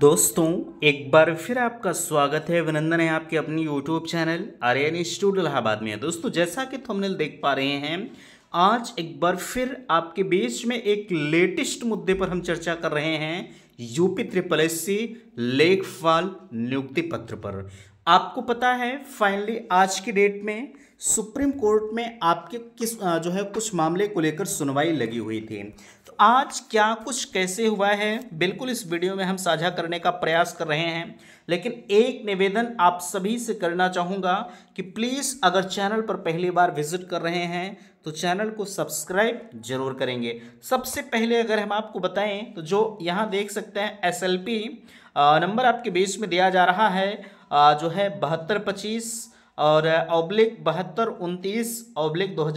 दोस्तों एक बार फिर आपका स्वागत है अभिनंदन है आपके अपनी YouTube channel Aryan institute Allahabad में है दोस्तों जैसा कि थंबनेल देख पा रहे हैं आज एक बार फिर आपके बीच में एक लेटेस्ट मुद्दे पर हम चर्चा कर रहे हैं यूपी ट्रिपल एस सी लेखपाल नियुक्ति पत्र पर आपको पता है फाइनली आज की डेट में सुप्रीम कोर्ट में आपके किस जो है कुछ मामले को लेकर सुनवाई लगी हुई थी आज क्या कुछ कैसे हुआ है बिल्कुल इस वीडियो में हम साझा करने का प्रयास कर रहे हैं लेकिन एक निवेदन आप सभी से करना चाहूँगा कि प्लीज़ अगर चैनल पर पहली बार विजिट कर रहे हैं तो चैनल को सब्सक्राइब जरूर करेंगे सबसे पहले अगर हम आपको बताएं तो जो यहाँ देख सकते हैं एस नंबर आपके बीच में दिया जा रहा है जो है बहत्तर पच्चीस और ओब्लिक बहत्तर उनतीस ओब्लिक दो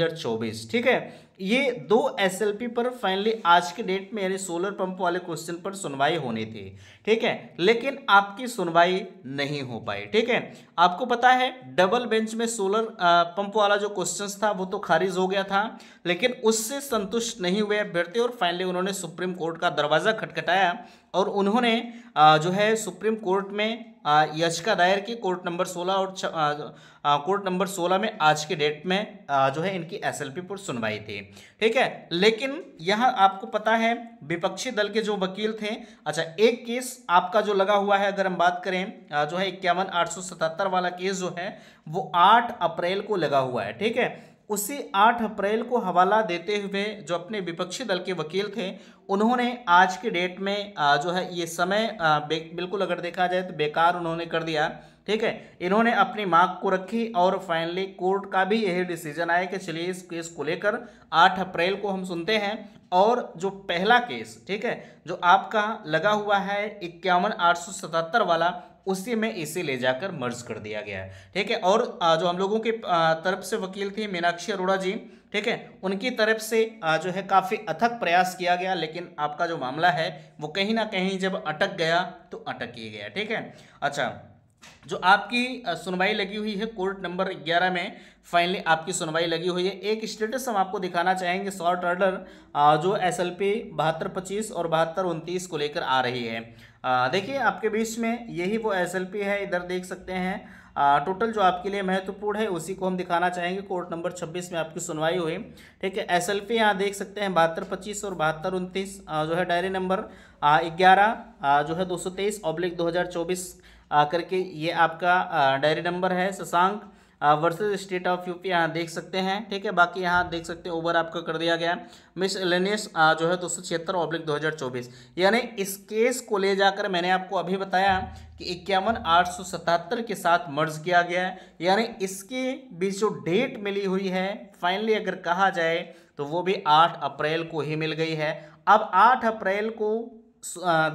ठीक है ये दो एसएलपी पर फाइनली आज के डेट में यानी सोलर पंप वाले क्वेश्चन पर सुनवाई होनी थी ठीक है लेकिन आपकी सुनवाई नहीं हो पाई ठीक है आपको पता है डबल बेंच में सोलर पंप वाला जो क्वेश्चन था वो तो खारिज हो गया था लेकिन उससे संतुष्ट नहीं हुए अभ्यर्थी और फाइनली उन्होंने सुप्रीम कोर्ट का दरवाज़ा खटखटाया और उन्होंने जो है सुप्रीम कोर्ट में याचिका दायर की कोर्ट नंबर सोलह और कोर्ट नंबर सोलह में आज के डेट में जो है इनकी एसएलपी पर सुनवाई थी ठीक है लेकिन यह आपको पता है विपक्षी दल के जो वकील थे अच्छा एक केस आपका जो लगा हुआ है अगर हम बात करें जो है इक्यावन आठ वाला केस जो है वो आठ अप्रैल को लगा हुआ है ठीक है उसी 8 अप्रैल को हवाला देते हुए जो अपने विपक्षी दल के वकील थे उन्होंने आज के डेट में जो है ये समय बिल्कुल अगर देखा जाए तो बेकार उन्होंने कर दिया ठीक है इन्होंने अपनी मांग को रखी और फाइनली कोर्ट का भी यही डिसीजन आया कि चलिए इस केस को लेकर 8 अप्रैल को हम सुनते हैं और जो पहला केस ठीक है जो आपका लगा हुआ है इक्यावन आठ सौ सतहत्तर वाला उसी में इसे ले जाकर मर्ज कर दिया गया है ठीक है और जो हम लोगों के तरफ से वकील थे मीनाक्षी अरोड़ा जी ठीक है उनकी तरफ से जो है काफ़ी अथक प्रयास किया गया लेकिन आपका जो मामला है वो कहीं ना कहीं जब अटक गया तो अटक ही गया ठीक है अच्छा जो आपकी सुनवाई लगी हुई है कोर्ट नंबर 11 में फाइनली आपकी सुनवाई लगी हुई है एक स्टेटस हम आपको दिखाना चाहेंगे शॉर्ट ऑर्डर जो एस एल पी बहत्तर पच्चीस और बहत्तर उनतीस को लेकर आ रही है देखिए आपके बीच में यही वो एस एल पी है इधर देख सकते हैं टोटल जो आपके लिए महत्वपूर्ण है उसी को हम दिखाना चाहेंगे कोर्ट नंबर 26 में आपकी सुनवाई हुई ठीक है एस एल पी यहाँ देख सकते हैं बहत्तर पच्चीस और बहत्तर उनतीस जो है डायरी नंबर ग्यारह जो है दो सौ तेईस ऑब्लिक दो हज़ार चौबीस आकर के ये आपका डायरी नंबर है Shashank versus state of UP यहाँ देख सकते हैं ठीक है बाकी यहाँ देख सकते हैं ओवर आपका कर दिया गया मिस एलेनियस जो है दो सौ छिहत्तर ऑब्लिक दो हज़ार चौबीस यानी इस केस को ले जाकर मैंने आपको अभी बताया कि इक्यावन आठ सौ सतहत्तर के साथ मर्ज किया गया है यानी इसके बीच जो डेट मिली हुई है फाइनली अगर कहा जाए तो वो भी आठ अप्रैल को ही मिल गई है अब आठ अप्रैल को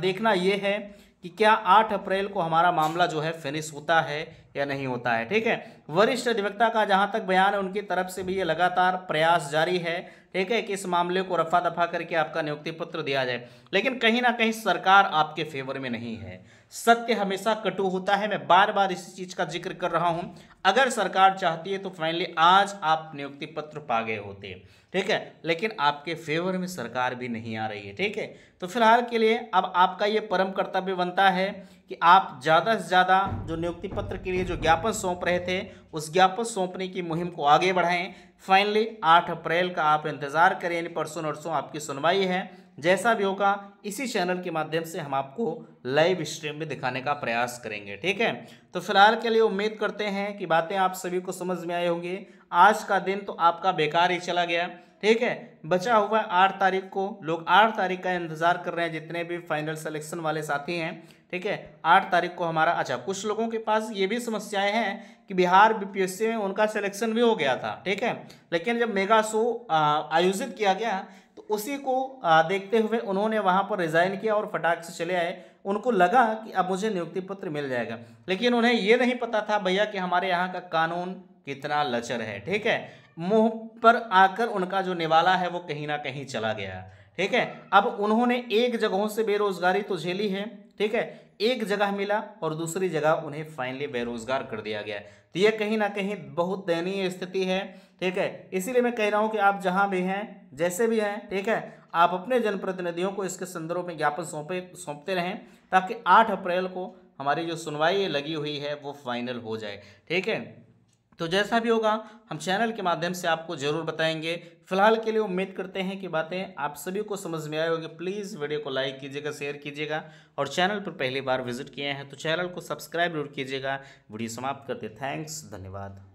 देखना ये है कि क्या 8 अप्रैल को हमारा मामला जो है फिनिश होता है या नहीं होता है ठीक है वरिष्ठ अधिवक्ता का जहां तक बयान है उनकी तरफ से भी ये लगातार प्रयास जारी है ठीक है कि इस मामले को रफा दफा करके आपका नियुक्ति पत्र दिया जाए लेकिन कहीं ना कहीं सरकार आपके फेवर में नहीं है सत्य हमेशा कटु होता है मैं बार बार इसी चीज़ का जिक्र कर रहा हूँ अगर सरकार चाहती है तो फाइनली आज आप नियुक्ति पत्र पा गए होते ठीक है लेकिन आपके फेवर में सरकार भी नहीं आ रही है ठीक है तो फिलहाल के लिए अब आपका ये परम कर्तव्य बनता है कि आप ज़्यादा से ज़्यादा जो नियुक्ति पत्र के लिए जो ज्ञापन सौंप रहे थे उस ज्ञापन सौंपने की मुहिम को आगे बढ़ाएं फाइनली आठ अप्रैल का आप इंतज़ार करें यानी परसों नरसों आपकी सुनवाई है जैसा भी होगा इसी चैनल के माध्यम से हम आपको लाइव स्ट्रीम में दिखाने का प्रयास करेंगे ठीक है तो फिलहाल के लिए उम्मीद करते हैं कि बातें आप सभी को समझ में आई होंगी आज का दिन तो आपका बेकार ही चला गया ठीक है बचा हुआ आठ तारीख को लोग आठ तारीख का इंतजार कर रहे हैं जितने भी फाइनल सिलेक्शन वाले साथी हैं ठीक है आठ तारीख को हमारा अच्छा कुछ लोगों के पास ये भी समस्याएं हैं कि बिहार बीपीएससी में उनका सिलेक्शन भी हो गया था ठीक है लेकिन जब मेगा शो आयोजित किया गया उसी को देखते हुए उन्होंने वहाँ पर रिज़ाइन किया और फटाक से चले आए उनको लगा कि अब मुझे नियुक्ति पत्र मिल जाएगा लेकिन उन्हें ये नहीं पता था भैया कि हमारे यहाँ का कानून कितना लचर है ठीक है मुंह पर आकर उनका जो निवाला है वो कहीं ना कहीं चला गया ठीक है अब उन्होंने एक जगहों से बेरोजगारी तो झेली है ठीक है एक जगह मिला और दूसरी जगह उन्हें फाइनली बेरोजगार कर दिया गया तो ये कहीं ना कहीं बहुत दयनीय स्थिति है ठीक है इसीलिए मैं कह रहा हूँ कि आप जहाँ भी हैं जैसे भी हैं ठीक है आप अपने जनप्रतिनिधियों को इसके संदर्भ में ज्ञापन सौंपे सौंपते रहें ताकि आठ अप्रैल को हमारी जो सुनवाई लगी हुई है वो फाइनल हो जाए ठीक है तो जैसा भी होगा हम चैनल के माध्यम से आपको ज़रूर बताएंगे फिलहाल के लिए उम्मीद करते हैं कि बातें आप सभी को समझ में आए होगी प्लीज़ वीडियो को लाइक कीजिएगा शेयर कीजिएगा और चैनल पर पहली बार विजिट किए हैं तो चैनल को सब्सक्राइब जरूर कीजिएगा वीडियो समाप्त करते थैंक्स धन्यवाद